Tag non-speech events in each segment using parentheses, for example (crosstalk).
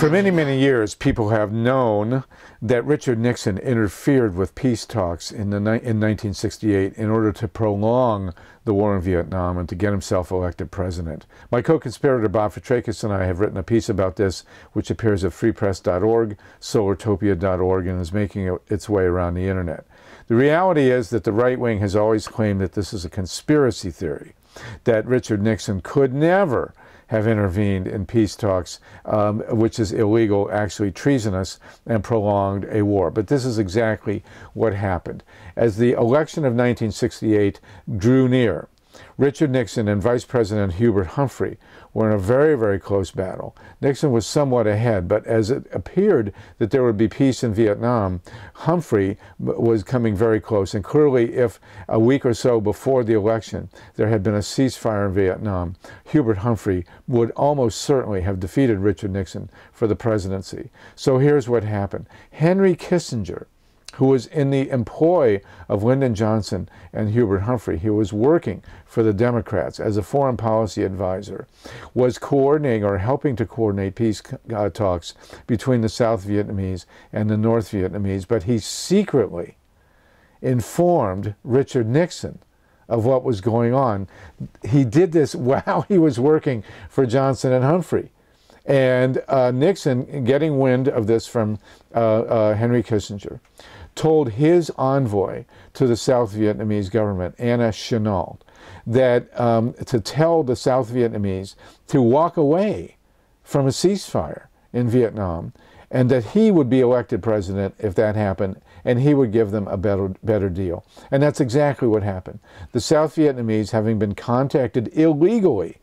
For many, many years, people have known that Richard Nixon interfered with peace talks in, the, in 1968 in order to prolong the war in Vietnam and to get himself elected president. My co-conspirator Bob Fetrakis and I have written a piece about this, which appears at freepress.org, solartopia.org, and is making its way around the internet. The reality is that the right wing has always claimed that this is a conspiracy theory, that Richard Nixon could never have intervened in peace talks, um, which is illegal, actually treasonous, and prolonged a war. But this is exactly what happened. As the election of 1968 drew near, Richard Nixon and Vice President Hubert Humphrey were in a very, very close battle. Nixon was somewhat ahead, but as it appeared that there would be peace in Vietnam, Humphrey was coming very close. And clearly, if a week or so before the election there had been a ceasefire in Vietnam, Hubert Humphrey would almost certainly have defeated Richard Nixon for the presidency. So here's what happened Henry Kissinger who was in the employ of Lyndon Johnson and Hubert Humphrey. He was working for the Democrats as a foreign policy advisor, was coordinating or helping to coordinate peace uh, talks between the South Vietnamese and the North Vietnamese, but he secretly informed Richard Nixon of what was going on. He did this (laughs) while he was working for Johnson and Humphrey. And uh, Nixon getting wind of this from uh, uh, Henry Kissinger told his envoy to the South Vietnamese government, Anna Chenault, that um, to tell the South Vietnamese to walk away from a ceasefire in Vietnam and that he would be elected president if that happened and he would give them a better better deal. And that's exactly what happened. The South Vietnamese having been contacted illegally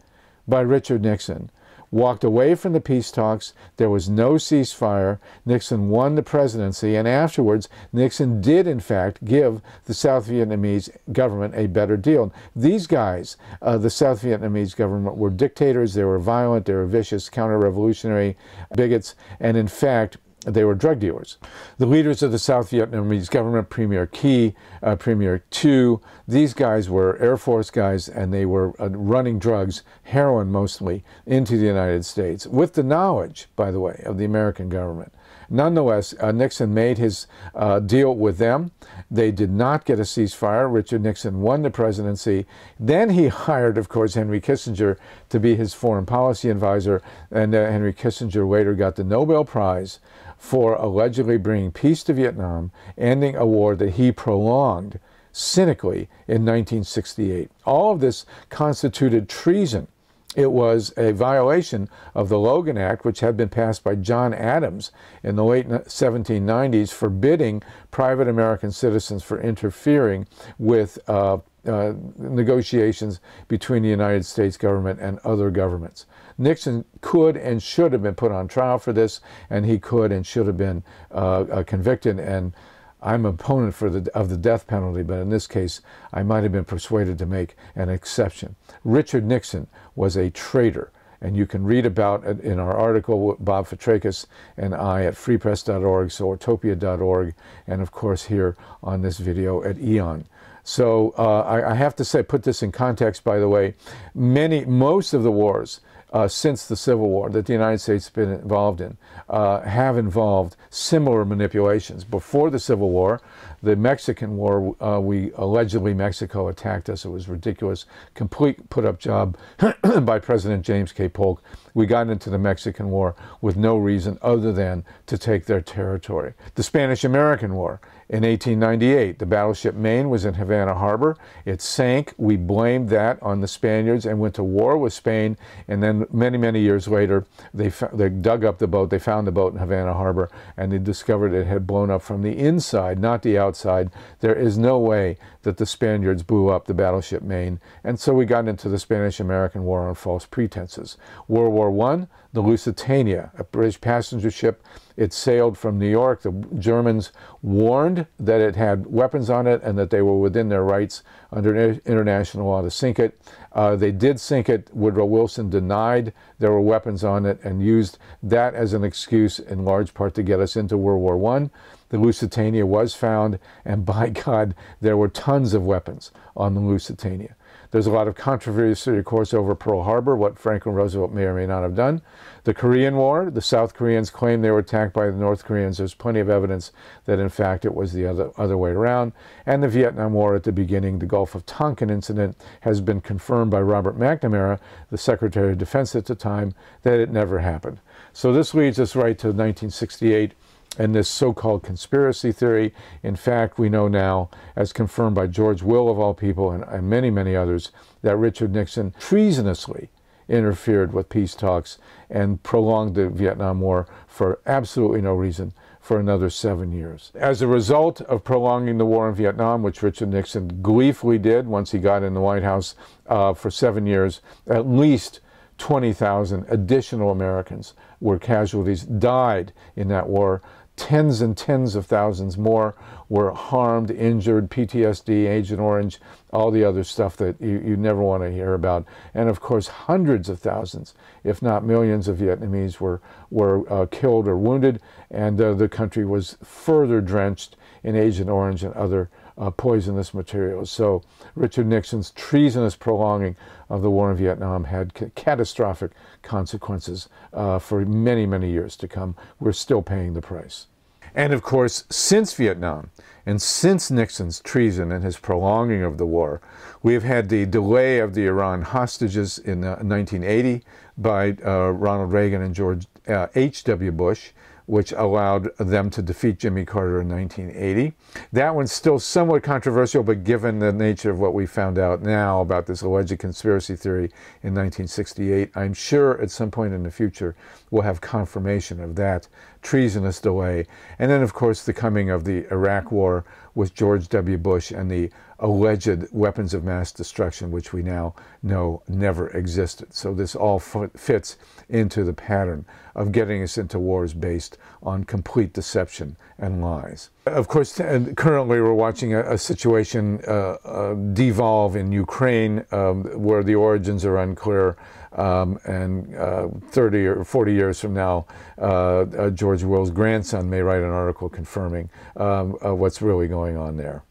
by Richard Nixon walked away from the peace talks. There was no ceasefire. Nixon won the presidency, and afterwards, Nixon did, in fact, give the South Vietnamese government a better deal. These guys, uh, the South Vietnamese government, were dictators, they were violent, they were vicious, counter revolutionary bigots, and in fact, they were drug dealers. The leaders of the South Vietnamese government, Premier Key, uh, Premier Tu, these guys were Air Force guys and they were uh, running drugs, heroin mostly, into the United States with the knowledge, by the way, of the American government. Nonetheless, uh, Nixon made his uh, deal with them. They did not get a ceasefire. Richard Nixon won the presidency. Then he (laughs) hired, of course, Henry Kissinger to be his foreign policy advisor, and uh, Henry Kissinger later got the Nobel Prize for allegedly bringing peace to Vietnam, ending a war that he prolonged cynically in 1968. All of this constituted treason it was a violation of the Logan Act, which had been passed by John Adams in the late 1790s, forbidding private American citizens for interfering with uh, uh, negotiations between the United States government and other governments. Nixon could and should have been put on trial for this, and he could and should have been uh, uh convicted and I'm an opponent for the, of the death penalty, but in this case, I might have been persuaded to make an exception. Richard Nixon was a traitor, and you can read about it in our article, Bob Fetrakis and I, at freepress.org, Topia.org, and of course here on this video at Eon. So uh, I, I have to say, put this in context, by the way, many, most of the wars uh, since the Civil War that the United States has been involved in uh, have involved similar manipulations. Before the Civil War, the Mexican War, uh, we allegedly Mexico attacked us. It was ridiculous, complete put up job (clears throat) by President James K. Polk. We got into the Mexican War with no reason other than to take their territory. The Spanish American War in 1898, the battleship Maine was in Havana Harbor. It sank. We blamed that on the Spaniards and went to war with Spain. And then many, many years later, they, they dug up the boat. They found the boat in Havana Harbor and they discovered it had blown up from the inside, not the outside outside. There is no way that the Spaniards blew up the battleship Maine. And so we got into the Spanish-American War on false pretenses. World War I, the Lusitania, a British passenger ship. It sailed from New York. The Germans warned that it had weapons on it and that they were within their rights under international law to sink it. Uh, they did sink it. Woodrow Wilson denied there were weapons on it and used that as an excuse in large part to get us into World War I the Lusitania was found, and by (laughs) God, there were tons of weapons on the Lusitania. There's a lot of controversy, of course, over Pearl Harbor, what Franklin Roosevelt may or may not have done. The Korean War, the South Koreans claimed they were attacked by the North Koreans. There's plenty of evidence that, in fact, it was the other, other way around. And the Vietnam War at the beginning, the Gulf of Tonkin incident, has been confirmed by Robert McNamara, the Secretary of Defense at the time, that it never happened. So this leads us right to 1968 and this so called conspiracy theory. In fact, we know now, as confirmed by George Will, of all people, and, and many, many others, that Richard Nixon treasonously interfered with peace talks and prolonged the Vietnam War for absolutely no reason for another seven years. As a result of prolonging the war in Vietnam, which Richard Nixon gleefully did once he got in the White House uh, for seven years, at least 20,000 additional Americans were casualties, died in that war tens and tens of thousands more were harmed, injured, PTSD, Agent Orange, all the other stuff that you, you never want to hear about. And of course, hundreds of thousands, if not millions of Vietnamese were, were uh, killed or wounded, and uh, the country was further drenched in Agent Orange and other uh, poisonous materials. So Richard Nixon's treasonous prolonging of the war in Vietnam had catastrophic consequences uh, for many, many years to come. We're still paying the price. And of course, since Vietnam and since Nixon's treason and his prolonging of the war, we have had the delay of the Iran hostages in uh, 1980 by uh, Ronald Reagan and George H.W. Uh, Bush which allowed them to defeat Jimmy Carter in 1980. That one's still somewhat controversial, but given the nature of what we found out now about this alleged conspiracy theory in 1968, I'm sure at some point in the future we'll have confirmation of that treasonous delay. And then, of course, the coming of the Iraq War with George W. Bush and the alleged weapons of mass destruction, which we now know never existed. So this all fits into the pattern of getting us into wars based on complete deception and lies. Of course, and currently we're watching a, a situation uh, uh, devolve in Ukraine um, where the origins are unclear. Um, and uh, 30 or 40 years from now, uh, uh, George Will's grandson may write an article confirming um, uh, what's really going on there.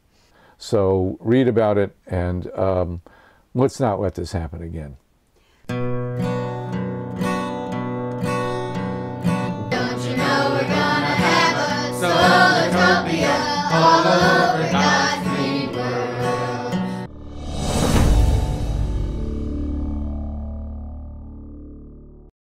So read about it and um, let's not let this happen again.